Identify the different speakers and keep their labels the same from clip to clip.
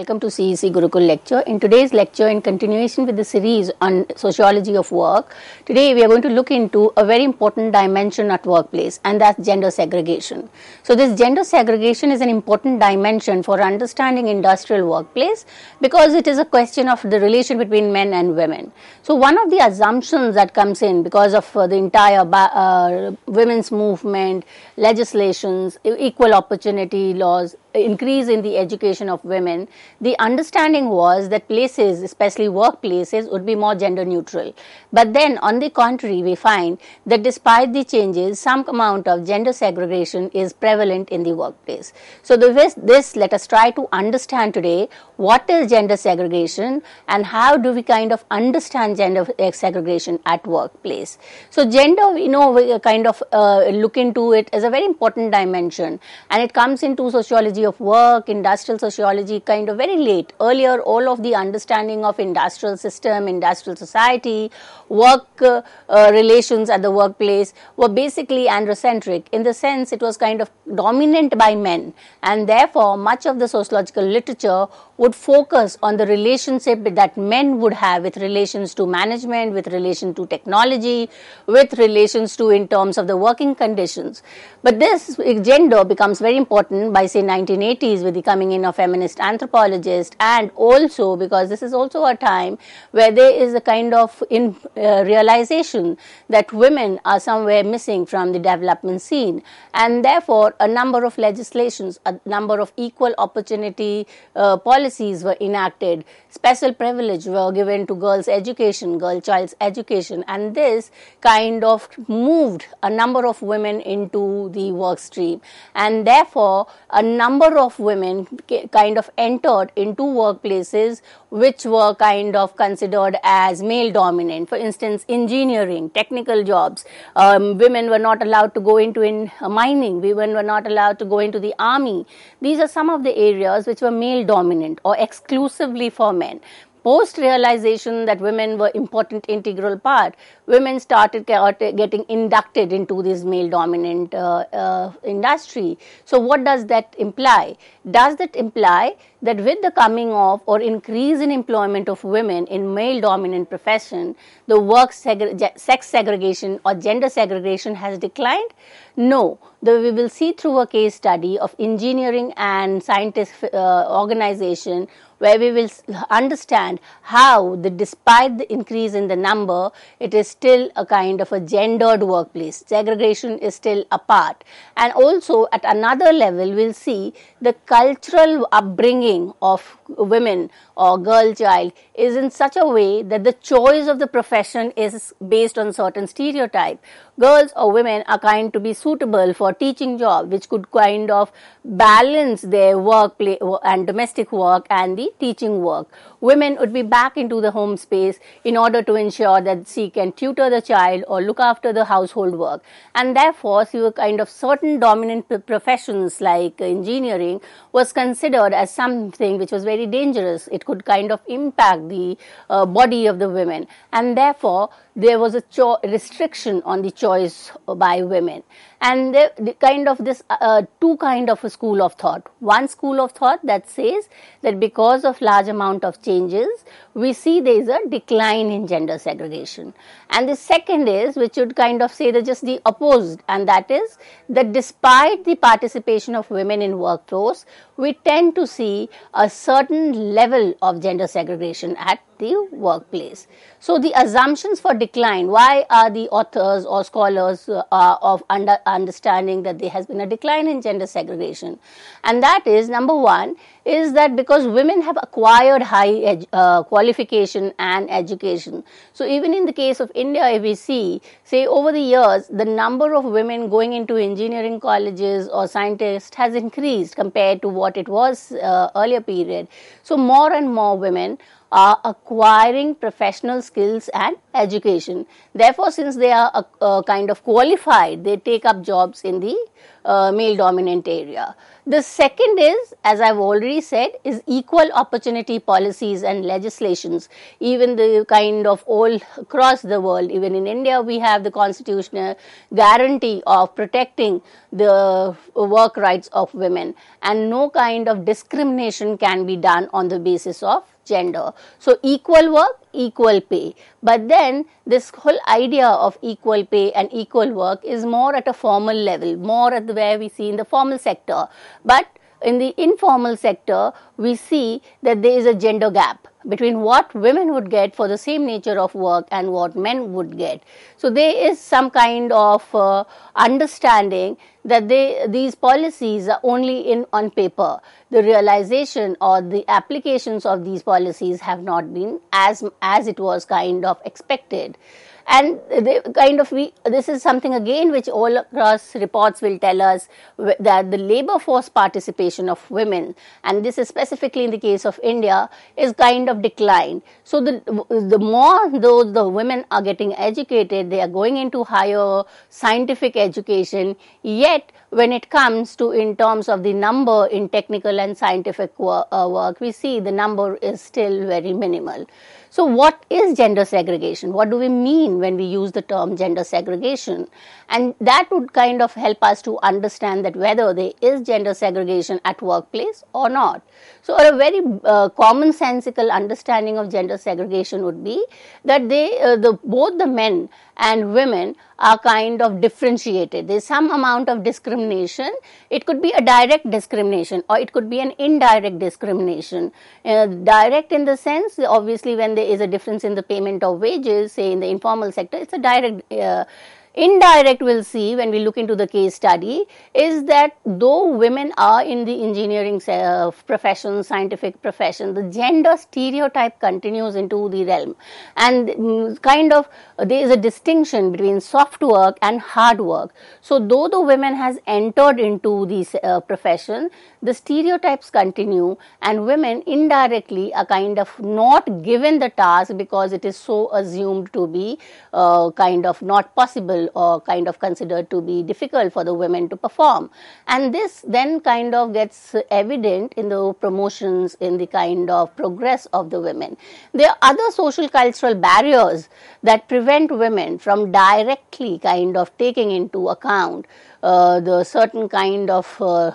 Speaker 1: Welcome to CEC Gurukul lecture. In today's lecture, in continuation with the series on sociology of work, today we are going to look into a very important dimension at workplace and that's gender segregation. So this gender segregation is an important dimension for understanding industrial workplace because it is a question of the relation between men and women. So one of the assumptions that comes in because of uh, the entire uh, women's movement, legislations, equal opportunity laws, increase in the education of women, the understanding was that places, especially workplaces, would be more gender neutral. But then, on the contrary, we find that despite the changes, some amount of gender segregation is prevalent in the workplace. So, with this, let us try to understand today what is gender segregation and how do we kind of understand gender segregation at workplace. So, gender, we know, we kind of uh, look into it as a very important dimension and it comes into sociology sociology of work, industrial sociology, kind of very late. Earlier, all of the understanding of industrial system, industrial society, work uh, uh, relations at the workplace were basically androcentric. In the sense, it was kind of dominant by men, and therefore, much of the sociological literature would focus on the relationship that men would have with relations to management, with relation to technology, with relations to in terms of the working conditions. But this gender becomes very important by say 19 1980s with the coming in of feminist anthropologists and also because this is also a time where there is a kind of in, uh, realization that women are somewhere missing from the development scene and therefore a number of legislations, a number of equal opportunity uh, policies were enacted special privilege were given to girls' education, girl child's education, and this kind of moved a number of women into the work stream. And therefore, a number of women kind of entered into workplaces which were kind of considered as male dominant. For instance, engineering, technical jobs. Um, women were not allowed to go into in uh, mining. Women were not allowed to go into the army. These are some of the areas which were male dominant or exclusively for men post realization that women were important integral part women started uh, getting inducted into this male dominant uh, uh, industry so what does that imply does that imply that with the coming of or increase in employment of women in male dominant profession the work sex segregation or gender segregation has declined no though we will see through a case study of engineering and scientist uh, organization where we will understand how the, despite the increase in the number, it is still a kind of a gendered workplace. Segregation is still a part. And also at another level, we'll see the cultural upbringing of women or girl child is in such a way that the choice of the profession is based on certain stereotype girls or women are kind to be suitable for teaching job which could kind of balance their work play, and domestic work and the teaching work women would be back into the home space in order to ensure that she can tutor the child or look after the household work and therefore she were kind of certain dominant professions like engineering was considered as something which was very dangerous it could kind of impact the uh, body of the women and therefore there was a cho- restriction on the choice choice by women and the, the kind of this uh, uh, two kind of a school of thought one school of thought that says that because of large amount of changes we see there is a decline in gender segregation and the second is which would kind of say that just the opposed and that is that despite the participation of women in workforce we tend to see a certain level of gender segregation at the workplace. So the assumptions for decline, why are the authors or scholars uh, of under understanding that there has been a decline in gender segregation. And that is number one is that because women have acquired high edu- uh, qualification and education. So even in the case of India, if we see, say over the years, the number of women going into engineering colleges or scientists has increased compared to what it was uh, earlier period. So more and more women are acquiring professional skills and education. Therefore, since they are a uh, uh, kind of qualified, they take up jobs in the uh, male dominant area. The second is, as I've already said, is equal opportunity policies and legislations. Even the kind of all across the world, even in India, we have the constitutional guarantee of protecting the work rights of women, and no kind of discrimination can be done on the basis of gender. So equal work, equal pay. But then this whole idea of equal pay and equal work is more at a formal level, more at the where we see in the formal sector. But in the informal sector, we see that there is a gender gap between what women would get for the same nature of work and what men would get. So there is some kind of uh, understanding that they, these policies are only in on paper. The realization or the applications of these policies have not been as as it was kind of expected and they kind of we this is something again which all across reports will tell us that the labor force participation of women and this is specifically in the case of India is kind of declined. So the the more those the women are getting educated, they are going into higher scientific education. Yet when it comes to in terms of the number in technical and scientific work, uh, work we see the number is still very minimal. So, what is gender segregation? What do we mean when we use the term gender segregation? And that would kind of help us to understand that whether there is gender segregation at workplace or not. So, or a very uh, commonsensical understanding of gender segregation would be that they, uh, the, both the men and women are kind of differentiated. There is some amount of discrimination. It could be a direct discrimination or it could be an indirect discrimination. Uh, direct in the sense, obviously, when there is a difference in the payment of wages, say in the informal sector, it's a direct uh, indirect we'll see when we look into the case study is that though women are in the engineering uh, profession scientific profession the gender stereotype continues into the realm and mm, kind of uh, there is a distinction between soft work and hard work so though the women has entered into this uh, profession the stereotypes continue and women indirectly are kind of not given the task because it is so assumed to be uh, kind of not possible or kind of considered to be difficult for the women to perform. And this then kind of gets evident in the promotions, in the kind of progress of the women. There are other social cultural barriers that prevent women from directly kind of taking into account uh, the certain kind of uh,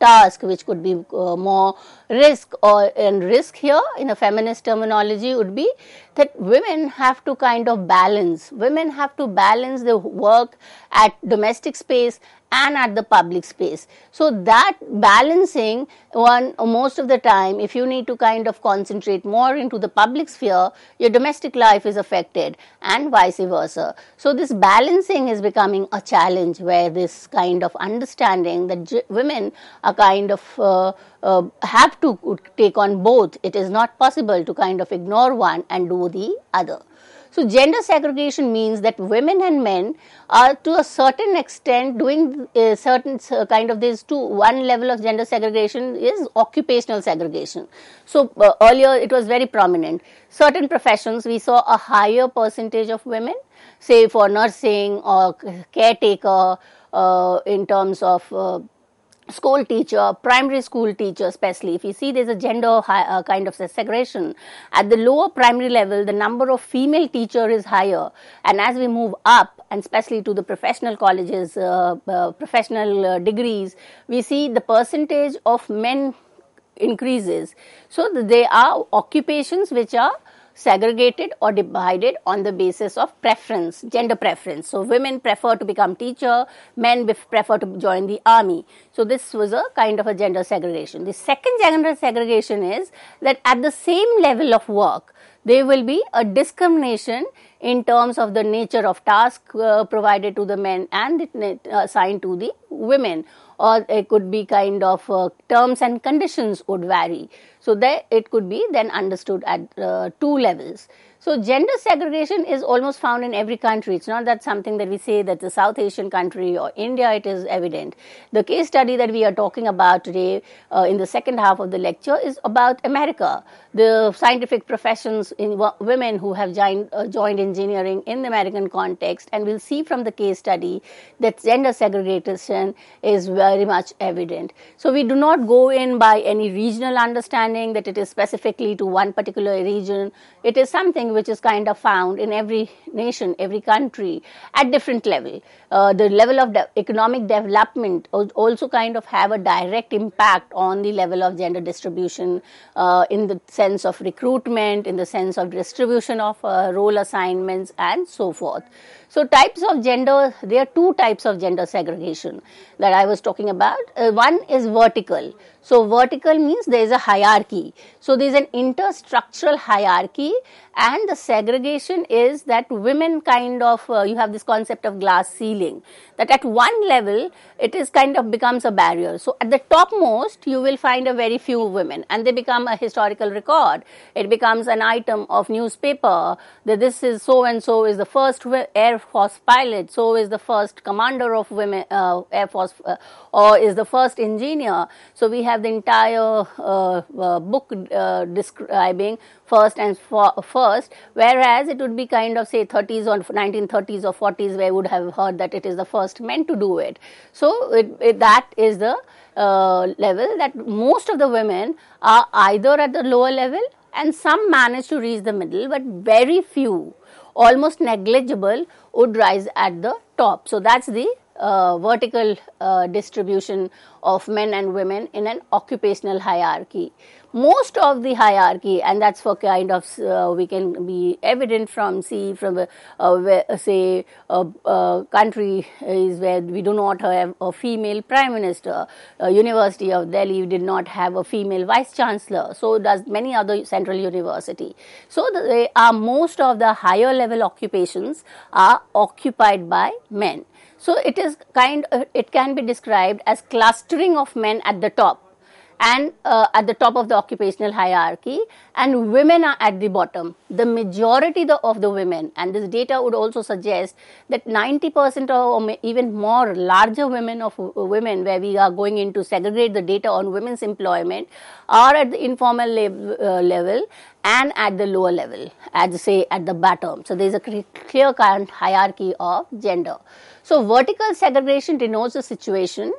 Speaker 1: task which could be uh, more risk or and risk here in a feminist terminology would be that women have to kind of balance women have to balance the work at domestic space and at the public space so that balancing one most of the time if you need to kind of concentrate more into the public sphere your domestic life is affected and vice versa so this balancing is becoming a challenge where this kind of understanding that women are kind of uh, uh, have to take on both. It is not possible to kind of ignore one and do the other. So, gender segregation means that women and men are to a certain extent doing a uh, certain kind of these two. One level of gender segregation is occupational segregation. So, uh, earlier it was very prominent. Certain professions we saw a higher percentage of women, say for nursing or caretaker, uh, in terms of uh, school teacher, primary school teacher especially, if you see there's a gender uh, kind of segregation, at the lower primary level, the number of female teacher is higher. And as we move up, and especially to the professional colleges, uh, uh, professional uh, degrees, we see the percentage of men increases. So they are occupations which are segregated or divided on the basis of preference, gender preference. So women prefer to become teacher, men prefer to join the army. So this was a kind of a gender segregation. The second gender segregation is that at the same level of work, there will be a discrimination in terms of the nature of task uh, provided to the men and uh, assigned to the women or it could be kind of uh, terms and conditions would vary so, there it could be then understood at uh, two levels. So, gender segregation is almost found in every country. It's not that something that we say that the South Asian country or India, it is evident. The case study that we are talking about today uh, in the second half of the lecture is about America, the scientific professions in women who have joined, uh, joined engineering in the American context. And we'll see from the case study that gender segregation is very much evident. So, we do not go in by any regional understanding that it is specifically to one particular region. It is something which is kind of found in every nation, every country at different level. Uh, the level of de- economic development also kind of have a direct impact on the level of gender distribution uh, in the sense of recruitment, in the sense of distribution of uh, role assignments and so forth. So types of gender, there are two types of gender segregation that I was talking about. Uh, one is vertical. So vertical means there is a hierarchy. So there is an interstructural hierarchy and the segregation is that women kind of uh, you have this concept of glass ceiling that at one level it is kind of becomes a barrier so at the topmost you will find a very few women and they become a historical record it becomes an item of newspaper that this is so and so is the first air force pilot so is the first commander of women uh, air force uh, or is the first engineer so we have the entire uh, uh, book uh, describing first and for, first, whereas it would be kind of say 30s or 1930s or 40s where we would have heard that it is the first men to do it. So it, it, that is the uh, level that most of the women are either at the lower level and some manage to reach the middle, but very few, almost negligible, would rise at the top. So that's the uh, vertical uh, distribution of men and women in an occupational hierarchy. Most of the hierarchy, and that's for kind of uh, we can be evident from see from uh, where, uh, say a, uh, country is where we do not have a female prime minister. University of Delhi did not have a female vice chancellor. So does many other central university. So the, they are most of the higher level occupations are occupied by men so it is kind, uh, it can be described as clustering of men at the top and uh, at the top of the occupational hierarchy and women are at the bottom the majority the, of the women and this data would also suggest that 90% or even more larger women of uh, women where we are going in to segregate the data on women's employment are at the informal uh, level and at the lower level as say at the bottom so there is a clear current hierarchy of gender so vertical segregation denotes a situation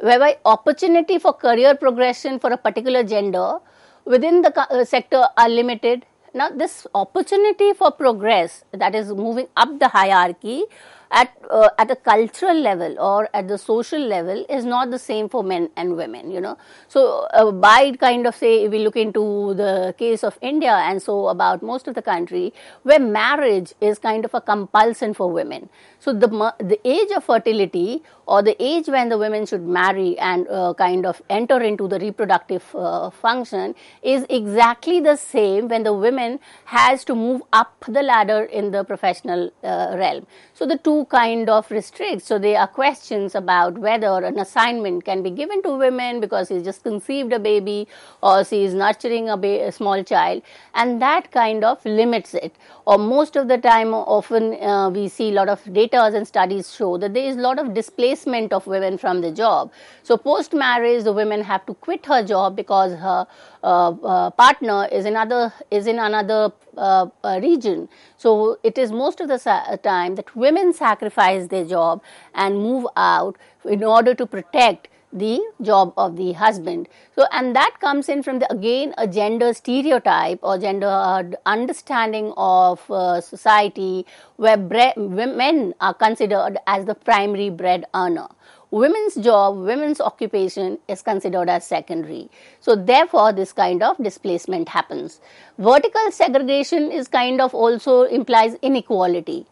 Speaker 1: whereby opportunity for career progression for a particular gender within the uh, sector are limited. Now, this opportunity for progress, that is moving up the hierarchy at, uh, at a cultural level or at the social level, is not the same for men and women, you know. So, uh, by kind of say, if we look into the case of India and so about most of the country, where marriage is kind of a compulsion for women. So, the, the age of fertility or the age when the women should marry and uh, kind of enter into the reproductive uh, function is exactly the same when the women has to move up the ladder in the professional uh, realm so the two kind of restricts so there are questions about whether an assignment can be given to women because she's just conceived a baby or she is nurturing a, ba- a small child and that kind of limits it or most of the time often uh, we see a lot of data and studies show that there is a lot of displacement displacement of women from the job. So post marriage, the women have to quit her job because her uh, uh, partner is another is in another uh, uh, region. So it is most of the sa- uh, time that women sacrifice their job and move out in order to protect the job of the husband. So, and that comes in from the again a gender stereotype or gender uh, understanding of uh, society where bre- men are considered as the primary bread earner. Women's job, women's occupation is considered as secondary. So, therefore, this kind of displacement happens. Vertical segregation is kind of also implies inequality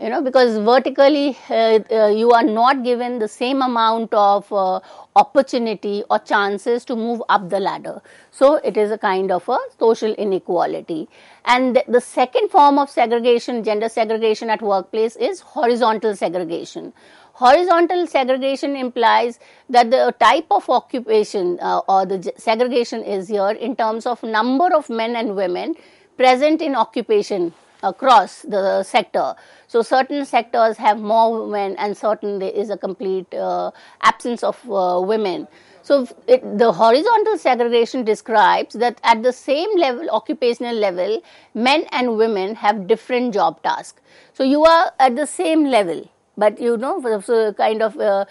Speaker 1: you know because vertically uh, uh, you are not given the same amount of uh, opportunity or chances to move up the ladder so it is a kind of a social inequality and th- the second form of segregation gender segregation at workplace is horizontal segregation horizontal segregation implies that the type of occupation uh, or the segregation is here in terms of number of men and women present in occupation across the sector. So certain sectors have more women and certain there is a complete uh, absence of uh, women. So it, the horizontal segregation describes that at the same level, occupational level, men and women have different job tasks. So you are at the same level, but you know, so kind of uh,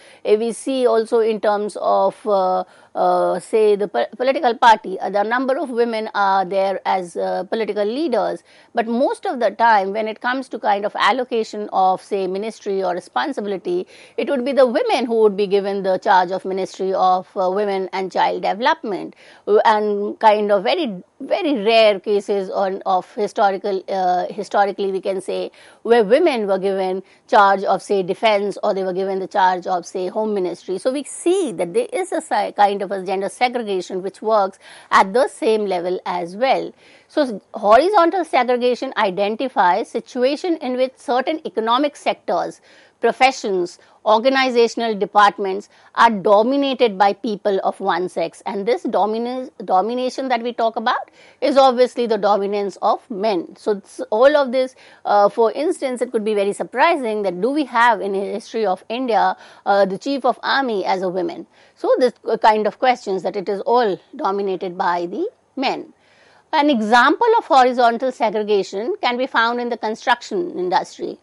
Speaker 1: see also in terms of uh, uh, say the po- political party uh, the number of women are there as uh, political leaders but most of the time when it comes to kind of allocation of say ministry or responsibility it would be the women who would be given the charge of ministry of uh, women and child development and kind of very very rare cases on of historical uh, historically we can say where women were given charge of say defense or they were given the charge of say home ministry so we see that there is a kind of there gender segregation which works at the same level as well. So horizontal segregation identifies situation in which certain economic sectors professions, organizational departments are dominated by people of one sex. And this domina- domination that we talk about is obviously the dominance of men. So, all of this, uh, for instance, it could be very surprising that do we have in the history of India uh, the chief of army as a woman? So, this kind of questions that it is all dominated by the men. An example of horizontal segregation can be found in the construction industry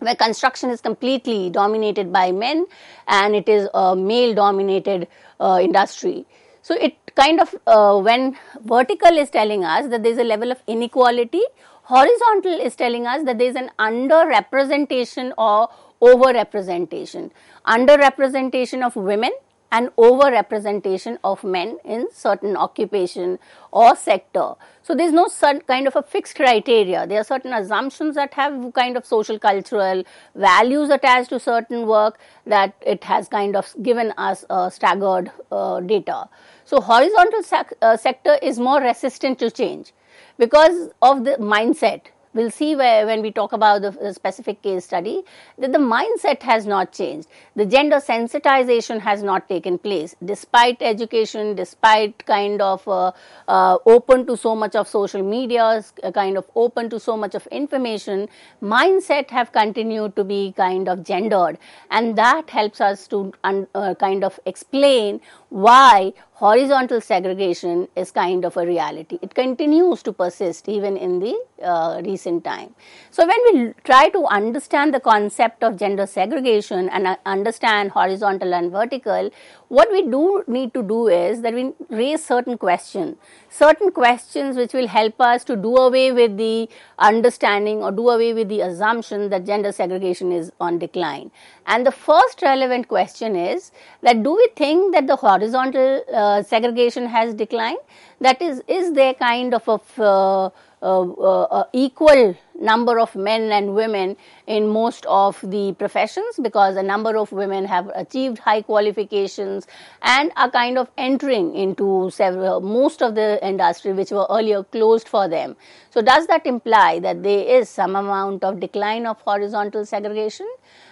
Speaker 1: where construction is completely dominated by men and it is a male dominated uh, industry. So, it kind of uh, when vertical is telling us that there is a level of inequality, horizontal is telling us that there is an underrepresentation or overrepresentation. Underrepresentation of women an over representation of men in certain occupation or sector. So there's no such kind of a fixed criteria. There are certain assumptions that have kind of social cultural values attached to certain work that it has kind of given us uh, staggered uh, data. So horizontal sec- uh, sector is more resistant to change because of the mindset we'll see where, when we talk about the specific case study that the mindset has not changed. The gender sensitization has not taken place despite education, despite kind of uh, uh, open to so much of social media, uh, kind of open to so much of information. Mindset have continued to be kind of gendered, and that helps us to un- uh, kind of explain why horizontal segregation is kind of a reality. It continues to persist even in the uh, recent time. So, when we try to understand the concept of gender segregation and uh, understand horizontal and vertical, what we do need to do is that we raise certain questions, certain questions which will help us to do away with the understanding or do away with the assumption that gender segregation is on decline. And the first relevant question is that do we think that the horizontal uh, segregation has declined? That is, is there kind of a uh, uh, uh, uh, equal number of men and women in most of the professions because a number of women have achieved high qualifications and are kind of entering into several most of the industry which were earlier closed for them so does that imply that there is some amount of decline of horizontal segregation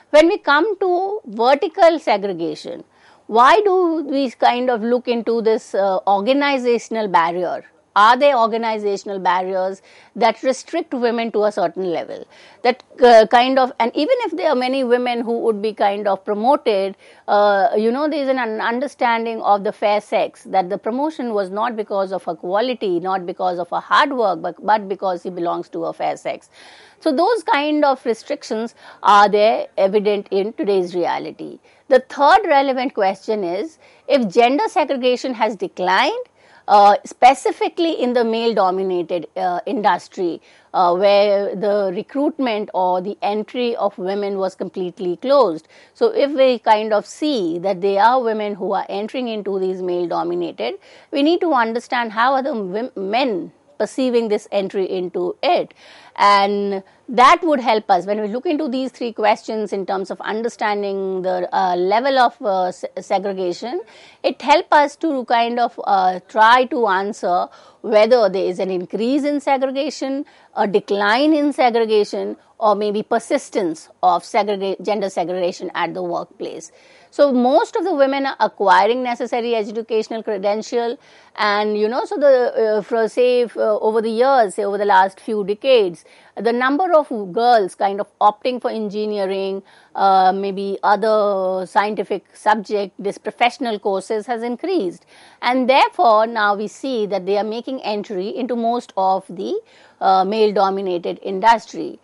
Speaker 1: when we come to vertical segregation why do we kind of look into this uh, organizational barrier are there organizational barriers that restrict women to a certain level? That uh, kind of, and even if there are many women who would be kind of promoted, uh, you know, there is an understanding of the fair sex that the promotion was not because of her quality, not because of her hard work, but, but because she belongs to a fair sex. So, those kind of restrictions are there evident in today's reality. The third relevant question is if gender segregation has declined, uh, specifically in the male dominated uh, industry uh, where the recruitment or the entry of women was completely closed. So, if we kind of see that there are women who are entering into these male dominated, we need to understand how are the men perceiving this entry into it and that would help us when we look into these three questions in terms of understanding the uh, level of uh, se- segregation it help us to kind of uh, try to answer whether there is an increase in segregation a decline in segregation or maybe persistence of segreg- gender segregation at the workplace. So most of the women are acquiring necessary educational credential, and you know, so the uh, for say uh, over the years, say over the last few decades, the number of girls kind of opting for engineering, uh, maybe other scientific subject, this professional courses has increased, and therefore now we see that they are making entry into most of the uh, male-dominated industry.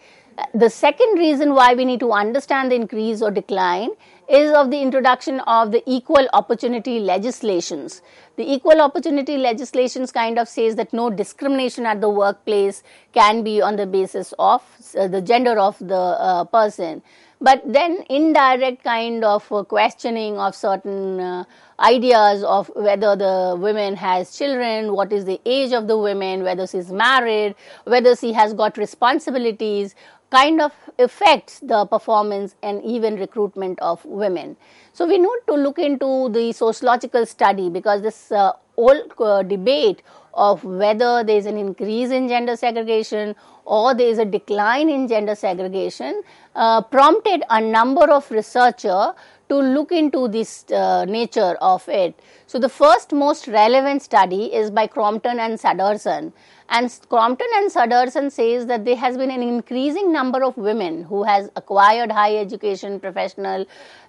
Speaker 1: The second reason why we need to understand the increase or decline is of the introduction of the equal opportunity legislations. The equal opportunity legislations kind of says that no discrimination at the workplace can be on the basis of uh, the gender of the uh, person. But then indirect kind of uh, questioning of certain uh, ideas of whether the woman has children, what is the age of the woman, whether she is married, whether she has got responsibilities, kind of affects the performance and even recruitment of women. So, we need to look into the sociological study because this uh, uh, debate of whether there is an increase in gender segregation or there is a decline in gender segregation uh, prompted a number of researchers to look into this uh, nature of it. So, the first most relevant study is by Crompton and Sudderson. And Crompton and Sudderson says that there has been an increasing number of women who has acquired high education, professional,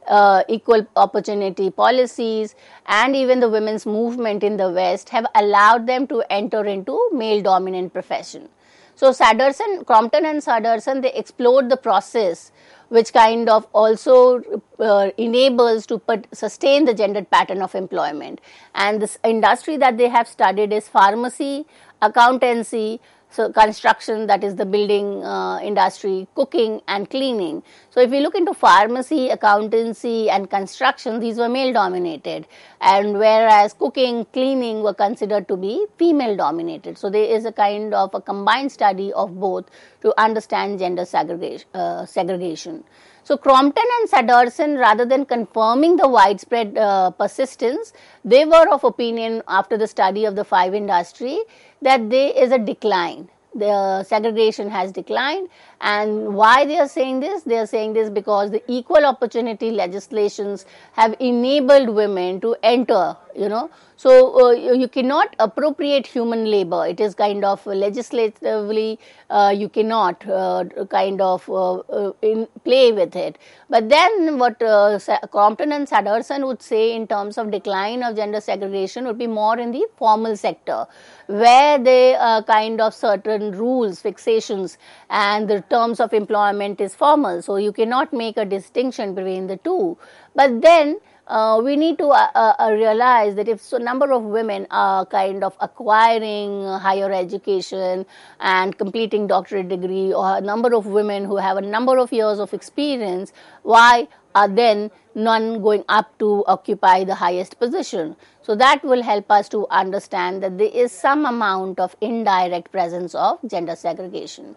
Speaker 1: uh, equal opportunity policies, and even the women's movement in the West have allowed them to enter into male dominant profession. So, Sudderson, Crompton and Sudderson, they explored the process which kind of also uh, enables to put, sustain the gendered pattern of employment. And this industry that they have studied is pharmacy, accountancy, so, construction that is the building uh, industry, cooking and cleaning. So, if we look into pharmacy, accountancy and construction, these were male dominated and whereas cooking, cleaning were considered to be female dominated. So, there is a kind of a combined study of both to understand gender segregation. Uh, segregation. So Crompton and Sadarson, rather than confirming the widespread uh, persistence, they were of opinion after the study of the five industry that there is a decline. The segregation has declined and why they are saying this? They are saying this because the equal opportunity legislations have enabled women to enter, you know. So uh, you, cannot appropriate human labor. It is kind of legislatively, uh, you cannot uh, kind of uh, uh, in play with it. But then what uh, Compton and Sadarson would say in terms of decline of gender segregation would be more in the formal sector where they kind of certain rules, fixations and the terms of employment is formal. So, you cannot make a distinction between the two. But then uh, we need to uh, uh, uh, realize that if so number of women are kind of acquiring higher education and completing doctorate degree or a number of women who have a number of years of experience why are then none going up to occupy the highest position so that will help us to understand that there is some amount of indirect presence of gender segregation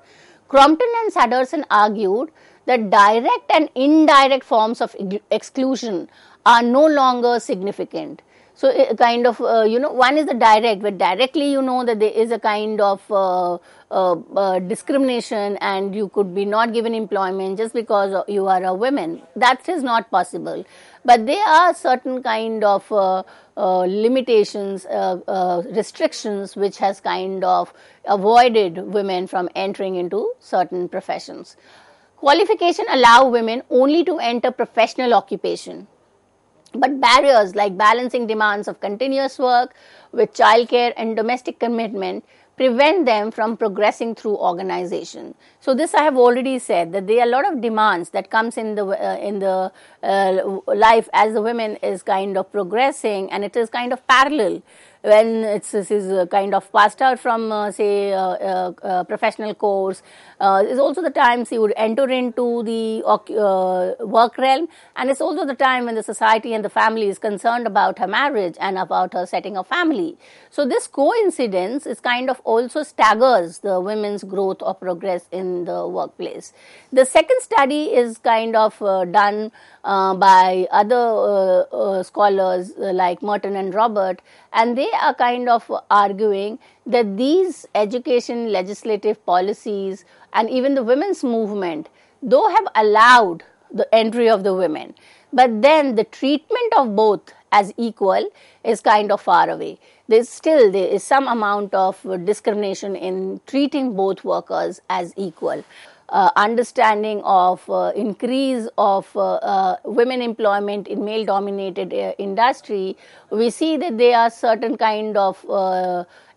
Speaker 1: Crompton and Saderson argued that direct and indirect forms of exclusion are no longer significant. So, eh, kind of, uh, you know, one is the direct, where directly you know that there is a kind of uh, uh, uh discrimination and you could be not given employment just because you are a woman. That is not possible but there are certain kind of uh, uh, limitations, uh, uh, restrictions which has kind of avoided women from entering into certain professions. Qualification allow women only to enter professional occupation. But barriers like balancing demands of continuous work with childcare and domestic commitment prevent them from progressing through organization. So this I have already said that there are a lot of demands that comes in the uh, in the uh, life as the women is kind of progressing and it is kind of parallel when it's this is kind of passed out from uh, say uh, uh, uh, professional course is also the times he would enter into the work realm and it's also the time when the society and the family is concerned about her marriage and about her setting a family so this coincidence is kind of also staggers the women's growth or progress in the workplace the second study is kind of done by other scholars like Merton and Robert, and they are kind of arguing that these education, legislative policies, and even the women's movement, though have allowed the entry of the women, but then the treatment of both as equal is kind of far away. There's still there is some amount of discrimination in treating both workers as equal uh, understanding of uh, increase of uh, uh, women employment in male dominated uh, industry we see that there are certain kind of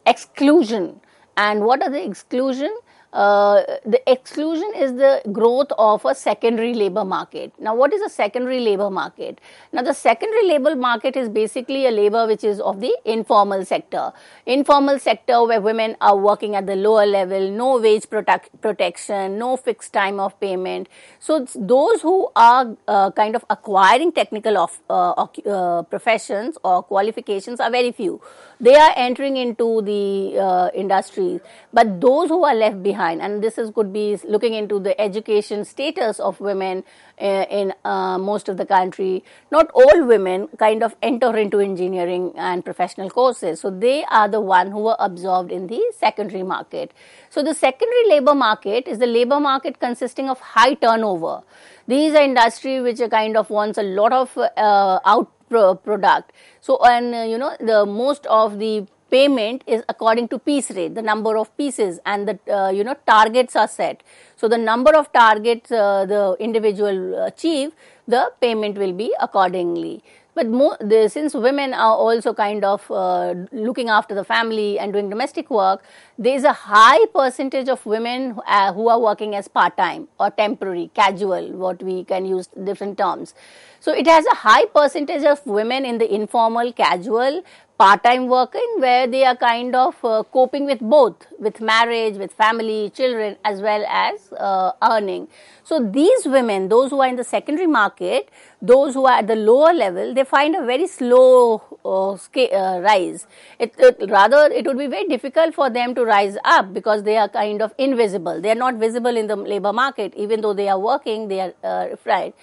Speaker 1: exclusion and what are the exclusion uh, the exclusion is the growth of a secondary labor market. Now, what is a secondary labor market? Now, the secondary labor market is basically a labor which is of the informal sector. Informal sector where women are working at the lower level, no wage protection, no fixed time of payment. So, those who are uh, kind of acquiring technical of, uh, uh, professions or qualifications are very few. They are entering into the uh, industries, but those who are left behind behind. And this is, could be looking into the education status of women uh, in uh, most of the country. Not all women kind of enter into engineering and professional courses. So they are the one who are absorbed in the secondary market. So the secondary labor market is the labor market consisting of high turnover. These are industry which are kind of wants a lot of uh, output product so and uh, you know the most of the payment is according to piece rate, the number of pieces and the, uh, you know, targets are set. So, the number of targets uh, the individual uh, achieve, the payment will be accordingly. But more, the, since women are also kind of uh, looking after the family and doing domestic work, there is a high percentage of women who, uh, who are working as part time or temporary, casual, what we can use different terms. So it has a high percentage of women in the informal, casual, part-time working, where they are kind of uh, coping with both with marriage with family children as well as uh, earning so these women those who are in the secondary market those who are at the lower level they find a very slow uh, uh rise it, it, rather it would be very difficult for them to rise up because they are kind of invisible they are not visible in the labor market even though they are working they are uh, right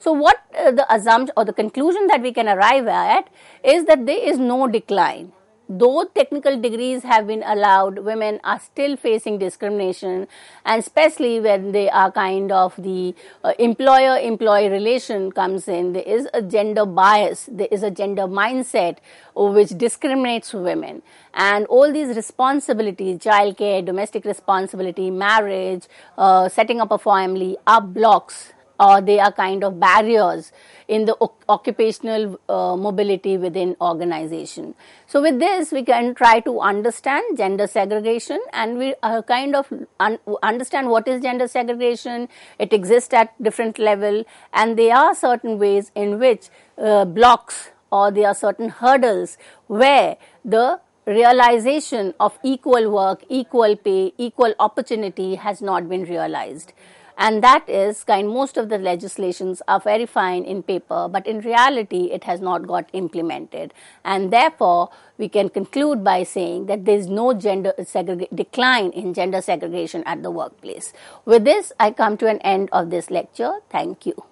Speaker 1: so what uh, the assumption or the conclusion that we can arrive at is that there is no decline. Though technical degrees have been allowed, women are still facing discrimination, and especially when they are kind of the uh, employer employee relation comes in, there is a gender bias, there is a gender mindset which discriminates women. And all these responsibilities childcare, domestic responsibility, marriage, uh, setting up a family are blocks or they are kind of barriers in the occupational uh, mobility within organization. So with this, we can try to understand gender segregation and we uh, kind of un- understand what is gender segregation. It exists at different level and there are certain ways in which uh, blocks or there are certain hurdles where the realization of equal work, equal pay, equal opportunity has not been realized. And that is kind most of the legislations are very fine in paper, but in reality, it has not got implemented. And therefore, we can conclude by saying that there is no gender segreg- decline in gender segregation at the workplace. With this, I come to an end of this lecture. Thank you.